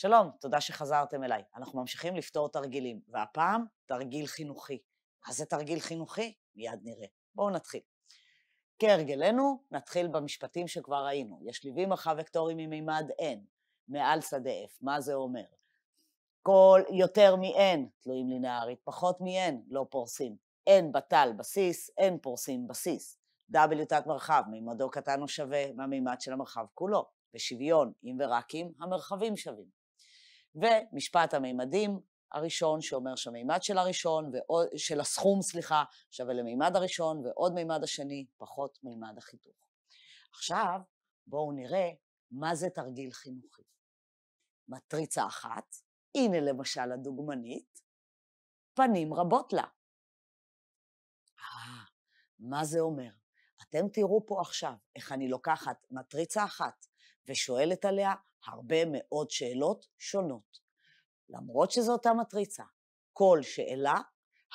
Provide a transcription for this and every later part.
שלום, תודה שחזרתם אליי. אנחנו ממשיכים לפתור תרגילים, והפעם תרגיל חינוכי. מה זה תרגיל חינוכי? מיד נראה. בואו נתחיל. כהרגלנו, נתחיל במשפטים שכבר ראינו. יש ישליבים מרחב וקטורי ממימד n, מעל שדה f, מה זה אומר? כל יותר מ-n, תלויים לינארית, פחות מ-n, לא פורסים. n בטל בסיס, n פורסים בסיס. w תת מרחב, מימדו קטן או שווה מהמימד של המרחב כולו. בשוויון, אם ורק אם, המרחבים שווים. ומשפט המימדים הראשון, שאומר שהמימד של הראשון, ועוד, של הסכום, סליחה, שווה למימד הראשון, ועוד מימד השני, פחות מימד החיתוך. עכשיו, בואו נראה מה זה תרגיל חינוכי. מטריצה אחת, הנה למשל הדוגמנית, פנים רבות לה. אה, מה זה אומר? אתם תראו פה עכשיו איך אני לוקחת מטריצה אחת ושואלת עליה הרבה מאוד שאלות שונות. למרות שזו אותה מטריצה, כל שאלה,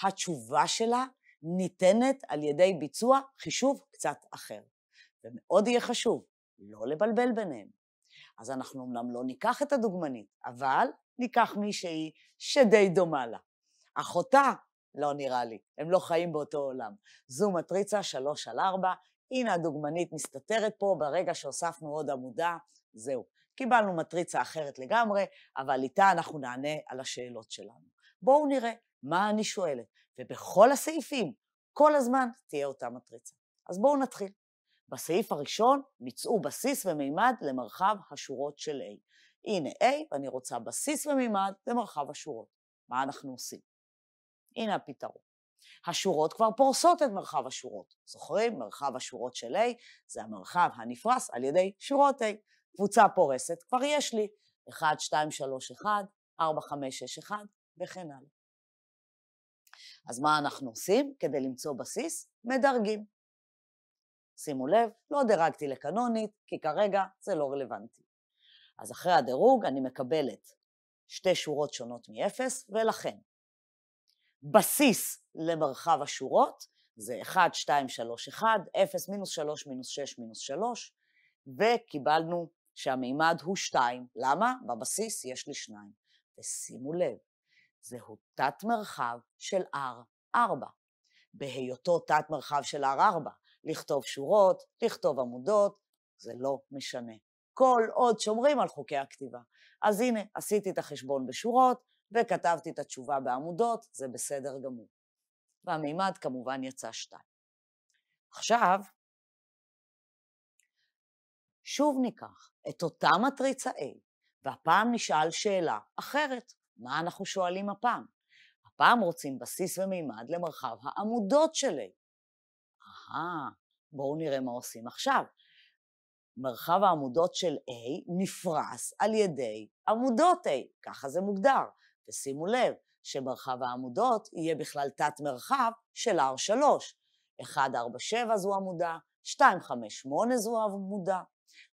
התשובה שלה ניתנת על ידי ביצוע חישוב קצת אחר. ומאוד יהיה חשוב לא לבלבל ביניהם. אז אנחנו אמנם לא ניקח את הדוגמנית, אבל ניקח מישהי שדי דומה לה. אחותה, לא נראה לי, הם לא חיים באותו עולם. זו מטריצה 3 על 4, הנה הדוגמנית מסתתרת פה, ברגע שהוספנו עוד עמודה, זהו. קיבלנו מטריצה אחרת לגמרי, אבל איתה אנחנו נענה על השאלות שלנו. בואו נראה מה אני שואלת, ובכל הסעיפים, כל הזמן תהיה אותה מטריצה. אז בואו נתחיל. בסעיף הראשון, מצאו בסיס ומימד למרחב השורות של A. הנה A, ואני רוצה בסיס ומימד למרחב השורות. מה אנחנו עושים? הנה הפתרון. השורות כבר פורסות את מרחב השורות. זוכרים? מרחב השורות של A זה המרחב הנפרס על ידי שורות A. קבוצה פורסת, כבר יש לי 1, 2, 3, 1, 4, 5, 6, 1 וכן הלאה. אז מה אנחנו עושים כדי למצוא בסיס? מדרגים. שימו לב, לא דירגתי לקנונית, כי כרגע זה לא רלוונטי. אז אחרי הדירוג אני מקבלת שתי שורות שונות מ-0, ולכן בסיס למרחב השורות זה 1, 2, 3, 1, 0, מינוס 3, מינוס 6, מינוס 3, וקיבלנו שהמימד הוא שתיים. למה? בבסיס יש לי שניים. ושימו לב, זהו תת מרחב של R4. בהיותו תת מרחב של R4, לכתוב שורות, לכתוב עמודות, זה לא משנה. כל עוד שומרים על חוקי הכתיבה. אז הנה, עשיתי את החשבון בשורות, וכתבתי את התשובה בעמודות, זה בסדר גמור. והמימד כמובן יצא שתיים. עכשיו, שוב ניקח את אותה מטריצה A, והפעם נשאל שאלה אחרת. מה אנחנו שואלים הפעם? הפעם רוצים בסיס ומימד למרחב העמודות של A. אהה, בואו נראה מה עושים עכשיו. מרחב העמודות של A נפרס על ידי עמודות A, ככה זה מוגדר. ושימו לב שמרחב העמודות יהיה בכלל תת-מרחב של R3. 1, 4, 7 זו עמודה, 2, 5, 8 זו עמודה,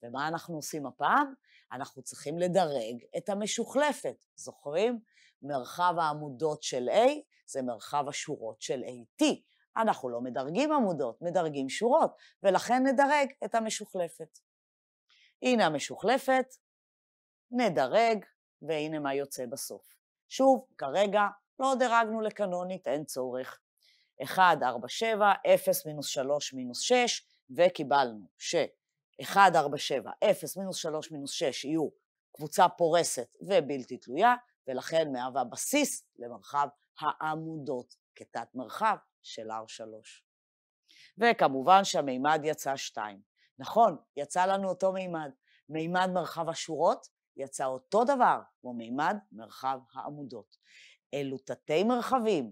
ומה אנחנו עושים הפעם? אנחנו צריכים לדרג את המשוחלפת, זוכרים? מרחב העמודות של A זה מרחב השורות של AT. אנחנו לא מדרגים עמודות, מדרגים שורות, ולכן נדרג את המשוחלפת. הנה המשוחלפת, נדרג, והנה מה יוצא בסוף. שוב, כרגע לא דירגנו לקנונית, אין צורך. 1, 4, 7, 0 מינוס 3 מינוס 6, וקיבלנו ש... 1, 4, 7, 0, מינוס 3, מינוס 6 יהיו קבוצה פורסת ובלתי תלויה, ולכן מהווה בסיס למרחב העמודות כתת מרחב של R3. וכמובן שהמימד יצא 2. נכון, יצא לנו אותו מימד. מימד מרחב השורות יצא אותו דבר כמו מימד מרחב העמודות. אלו תתי מרחבים,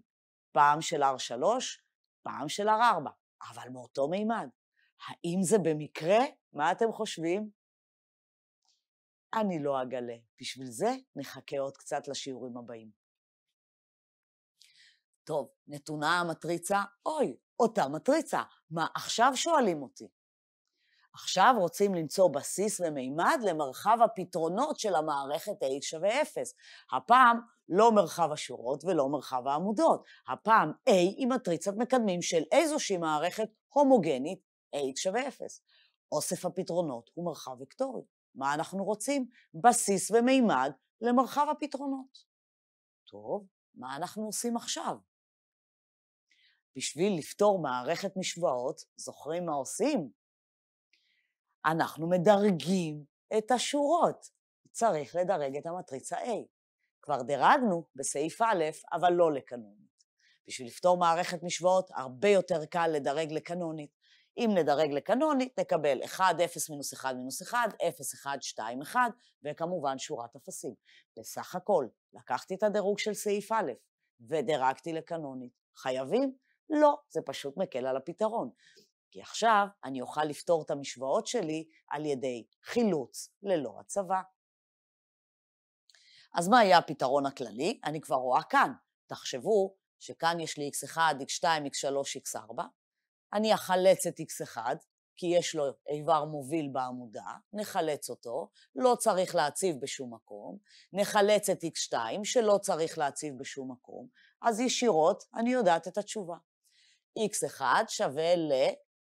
פעם של R3, פעם של R4, אבל מאותו מימד. האם זה במקרה? מה אתם חושבים? אני לא אגלה. בשביל זה נחכה עוד קצת לשיעורים הבאים. טוב, נתונה המטריצה, אוי, אותה מטריצה, מה עכשיו שואלים אותי? עכשיו רוצים למצוא בסיס ומימד למרחב הפתרונות של המערכת ה-x שווה 0. הפעם לא מרחב השורות ולא מרחב העמודות. הפעם A היא מטריצת מקדמים של איזושהי מערכת הומוגנית A שווה 0. אוסף הפתרונות הוא מרחב וקטורי. מה אנחנו רוצים? בסיס ומימד למרחב הפתרונות. טוב, מה אנחנו עושים עכשיו? בשביל לפתור מערכת משוואות, זוכרים מה עושים? אנחנו מדרגים את השורות. צריך לדרג את המטריצה A. כבר דירגנו בסעיף א', אבל לא לקנונית. בשביל לפתור מערכת משוואות, הרבה יותר קל לדרג לקנונית. אם נדרג לקנוני, נקבל 1, 0 מינוס 1 מינוס 1, 0, 1, 2, 1, וכמובן שורת אפסים. בסך הכל, לקחתי את הדירוג של סעיף א' ודירגתי לקנונית. חייבים? לא, זה פשוט מקל על הפתרון. כי עכשיו אני אוכל לפתור את המשוואות שלי על ידי חילוץ ללא הצבה. אז מה יהיה הפתרון הכללי? אני כבר רואה כאן. תחשבו שכאן יש לי x1, x2, x3, x4, אני אחלץ את x1, כי יש לו איבר מוביל בעמודה, נחלץ אותו, לא צריך להציב בשום מקום, נחלץ את x2, שלא צריך להציב בשום מקום, אז ישירות אני יודעת את התשובה. x1 שווה ל...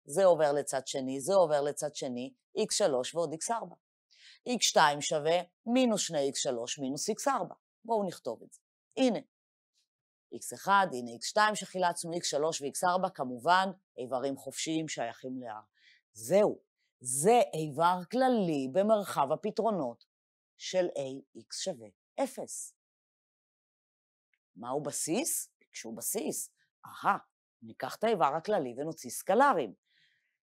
זה עובר לצד שני, זה עובר לצד שני, x3 ועוד x4. x2 שווה מינוס 2x3 מינוס x4. בואו נכתוב את זה. הנה, x1, הנה x2 שחילצנו, x3 ו-x4, כמובן איברים חופשיים שייכים ל-R. זהו, זה איבר כללי במרחב הפתרונות של ax שווה 0. מהו בסיס? כשהוא בסיס, אהה, ניקח את האיבר הכללי ונוציא סקלרים.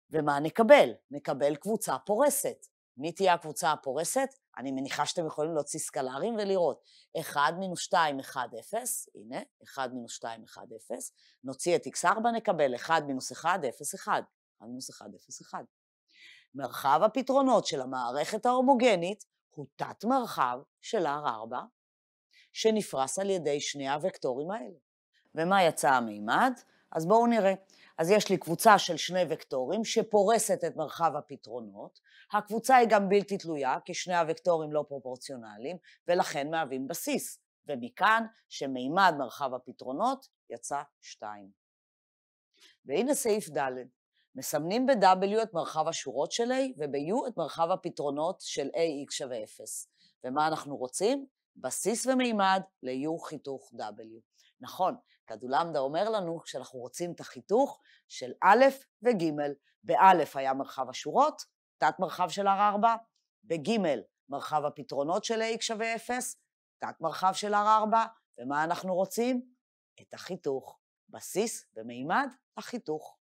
ומה נקבל? נקבל קבוצה פורסת. מי תהיה הקבוצה הפורסת? אני מניחה שאתם יכולים להוציא סקלרים ולראות 1 מינוס 2, 1, 0, הנה, 1 מינוס 2, 1, 0, נוציא את x4, נקבל 1 מינוס 1, 0, 1, 1 מינוס 1, 0, 1. מרחב הפתרונות של המערכת ההומוגנית הוא תת-מרחב של R4, שנפרס על ידי שני הוקטורים האלה. ומה יצא המימד? אז בואו נראה. אז יש לי קבוצה של שני וקטורים שפורסת את מרחב הפתרונות. הקבוצה היא גם בלתי תלויה, כי שני הוקטורים לא פרופורציונליים, ולכן מהווים בסיס. ומכאן שמימד מרחב הפתרונות יצא 2. והנה סעיף ד', מסמנים ב-W את מרחב השורות של A וב-U את מרחב הפתרונות של AX שווה 0. ומה אנחנו רוצים? בסיס ומימד ל-U חיתוך W. נכון, קדולמדה אומר לנו, שאנחנו רוצים את החיתוך של א' וג', בא' היה מרחב השורות, תת מרחב של R4, בג' מרחב הפתרונות של AX שווה 0, תת מרחב של R4, ומה אנחנו רוצים? את החיתוך, בסיס ומימד החיתוך.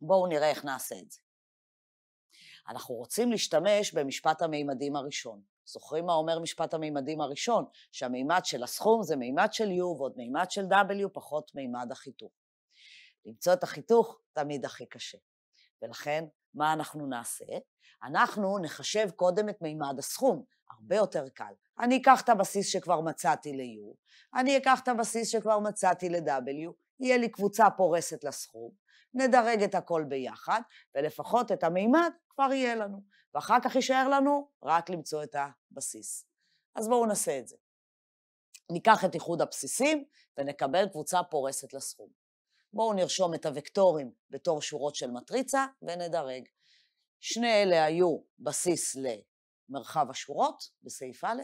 בואו נראה איך נעשה את זה. אנחנו רוצים להשתמש במשפט המימדים הראשון. זוכרים מה אומר משפט המימדים הראשון? שהמימד של הסכום זה מימד של U ועוד מימד של W פחות מימד החיתוך. למצוא את החיתוך תמיד הכי קשה. ולכן, מה אנחנו נעשה? אנחנו נחשב קודם את מימד הסכום, הרבה יותר קל. אני אקח את הבסיס שכבר מצאתי ל-U, אני אקח את הבסיס שכבר מצאתי ל-W, יהיה לי קבוצה פורסת לסכום, נדרג את הכל ביחד, ולפחות את המימד כבר יהיה לנו, ואחר כך יישאר לנו רק למצוא את הבסיס. אז בואו נעשה את זה. ניקח את איחוד הבסיסים ונקבל קבוצה פורסת לסכום. בואו נרשום את הוקטורים בתור שורות של מטריצה ונדרג. שני אלה היו בסיס למרחב השורות בסעיף א',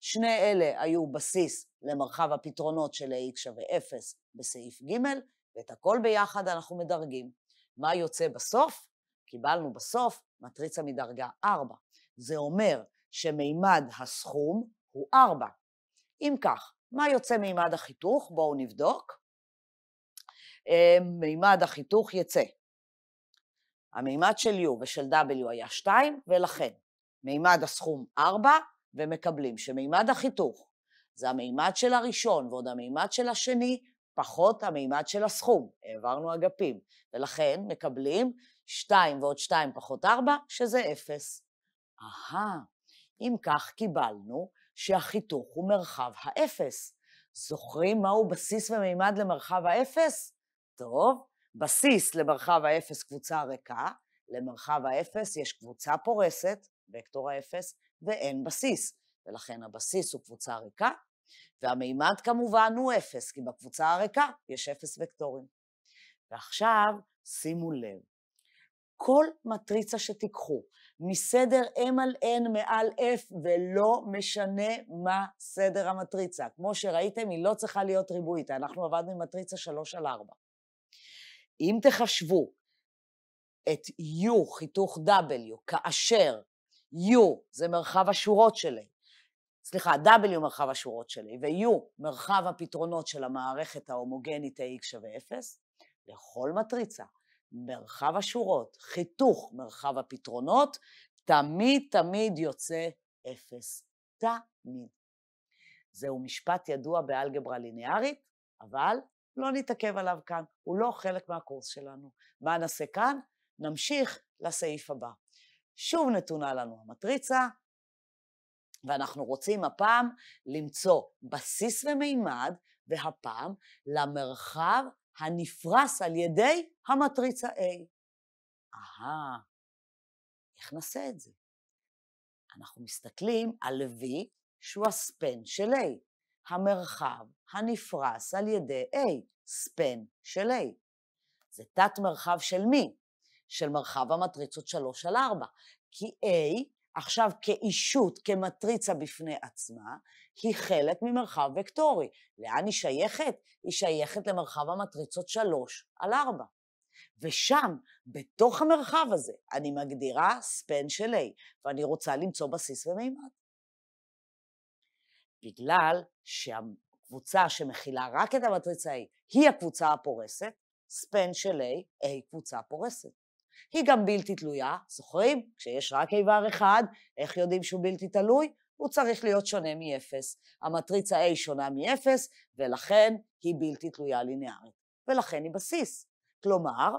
שני אלה היו בסיס למרחב הפתרונות של ax שווה 0 בסעיף ג', ואת הכל ביחד אנחנו מדרגים. מה יוצא בסוף? קיבלנו בסוף מטריצה מדרגה 4. זה אומר שמימד הסכום הוא 4. אם כך, מה יוצא מימד החיתוך? בואו נבדוק. אה, מימד החיתוך יצא. המימד של U ושל W היה 2, ולכן מימד הסכום 4, ומקבלים שמימד החיתוך זה המימד של הראשון ועוד המימד של השני פחות המימד של הסכום, העברנו אגפים, ולכן מקבלים 2 ועוד 2 פחות 4, שזה 0. אהה, אם כך קיבלנו שהחיתוך הוא מרחב האפס. זוכרים מהו בסיס ומימד למרחב האפס? טוב, בסיס למרחב האפס קבוצה ריקה, למרחב האפס יש קבוצה פורסת, וקטור האפס, ואין בסיס, ולכן הבסיס הוא קבוצה ריקה, והמימד כמובן הוא אפס, כי בקבוצה הריקה יש אפס וקטורים. ועכשיו, שימו לב, כל מטריצה שתיקחו, מסדר m על n מעל f, ולא משנה מה סדר המטריצה. כמו שראיתם, היא לא צריכה להיות ריבועית, אנחנו עבדנו עם מטריצה 3 על 4. אם תחשבו את u חיתוך w, כאשר u זה מרחב השורות שלי, סליחה, W מרחב השורות שלי ו-U מרחב הפתרונות של המערכת ההומוגנית AX שווה 0, לכל מטריצה, מרחב השורות, חיתוך מרחב הפתרונות, תמיד תמיד יוצא 0. תמיד. זהו משפט ידוע באלגברה ליניארית, אבל לא נתעכב עליו כאן, הוא לא חלק מהקורס שלנו. מה נעשה כאן? נמשיך לסעיף הבא. שוב נתונה לנו המטריצה, ואנחנו רוצים הפעם למצוא בסיס ומימד, והפעם למרחב הנפרס על ידי המטריצה A. אהה, איך נעשה את זה? אנחנו מסתכלים על V שהוא הספן של A, המרחב הנפרס על ידי A, ספן של A. זה תת מרחב של מי? של מרחב המטריצות 3 על 4, כי A עכשיו כאישות, כמטריצה בפני עצמה, היא חלק ממרחב וקטורי. לאן היא שייכת? היא שייכת למרחב המטריצות 3 על 4. ושם, בתוך המרחב הזה, אני מגדירה ספן של A, ואני רוצה למצוא בסיס ומימד. בגלל שהקבוצה שמכילה רק את המטריצה A היא הקבוצה הפורסת, ספן של A, A קבוצה פורסת. היא גם בלתי תלויה, זוכרים? כשיש רק איבר אחד, איך יודעים שהוא בלתי תלוי? הוא צריך להיות שונה מ-0. המטריצה A שונה מ-0, ולכן היא בלתי תלויה לינארית, ולכן היא בסיס. כלומר,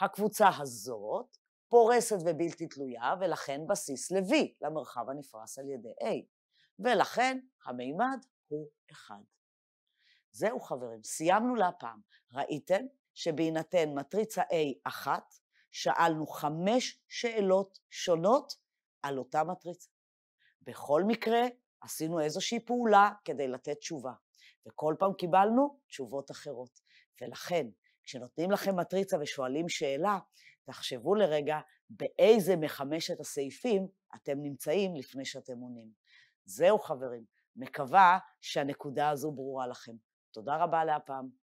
הקבוצה הזאת פורסת ובלתי תלויה, ולכן בסיס ל-V, למרחב הנפרס על ידי A. ולכן המימד הוא 1. זהו חברים, סיימנו להפעם. ראיתם שבהינתן מטריצה A אחת, שאלנו חמש שאלות שונות על אותה מטריצה. בכל מקרה, עשינו איזושהי פעולה כדי לתת תשובה, וכל פעם קיבלנו תשובות אחרות. ולכן, כשנותנים לכם מטריצה ושואלים שאלה, תחשבו לרגע באיזה מחמשת הסעיפים אתם נמצאים לפני שאתם עונים. זהו חברים, מקווה שהנקודה הזו ברורה לכם. תודה רבה להפעם.